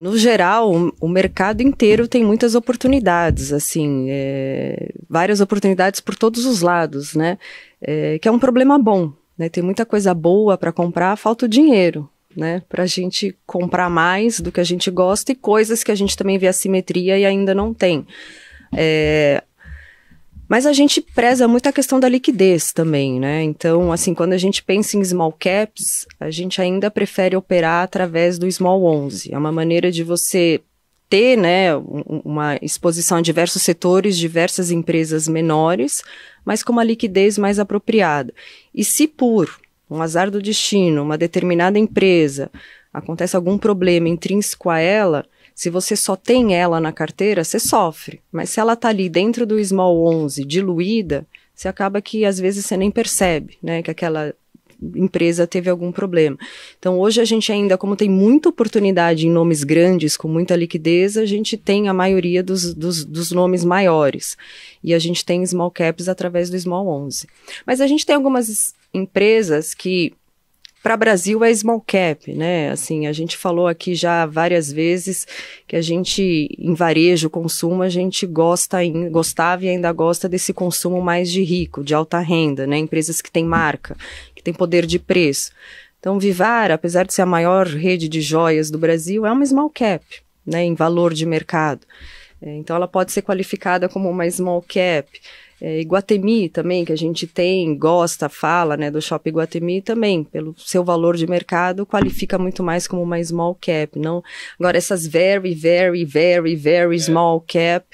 no geral, o mercado inteiro tem muitas oportunidades, assim, é, várias oportunidades por todos os lados, né? É, que é um problema bom, né? Tem muita coisa boa para comprar, falta o dinheiro, né? Para a gente comprar mais do que a gente gosta e coisas que a gente também vê assimetria e ainda não tem. É, mas a gente preza muito a questão da liquidez também, né? Então, assim, quando a gente pensa em small caps, a gente ainda prefere operar através do small 11. É uma maneira de você ter, né, uma exposição a diversos setores, diversas empresas menores, mas com uma liquidez mais apropriada. E se por um azar do destino, uma determinada empresa acontece algum problema intrínseco a ela, se você só tem ela na carteira, você sofre. Mas se ela está ali dentro do Small 11, diluída, você acaba que às vezes você nem percebe, né, que aquela empresa teve algum problema. Então, hoje a gente ainda, como tem muita oportunidade em nomes grandes, com muita liquidez, a gente tem a maioria dos, dos, dos, nomes maiores. E a gente tem small caps através do Small 11. Mas a gente tem algumas empresas que para Brasil é small cap, né? Assim, a gente falou aqui já várias vezes que a gente em varejo, consumo, a gente gosta, gostava e ainda gosta desse consumo mais de rico, de alta renda, né? Empresas que têm marca, que têm poder de preço. Então, Vivar, apesar de ser a maior rede de joias do Brasil, é uma small cap, né? Em valor de mercado. É, então, ela pode ser qualificada como uma small cap. É, Iguatemi também, que a gente tem, gosta, fala, né, do Shopping Iguatemi também, pelo seu valor de mercado, qualifica muito mais como uma small cap, não? Agora, essas very, very, very, very é. small cap,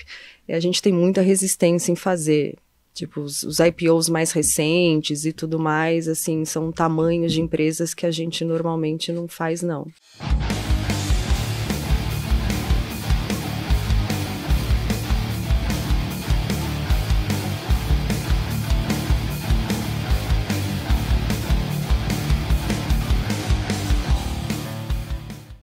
eh, a gente tem muita resistência em fazer. Tipo, os, os IPOs mais recentes e tudo mais, assim, são tamanhos de empresas que a gente normalmente não faz, não.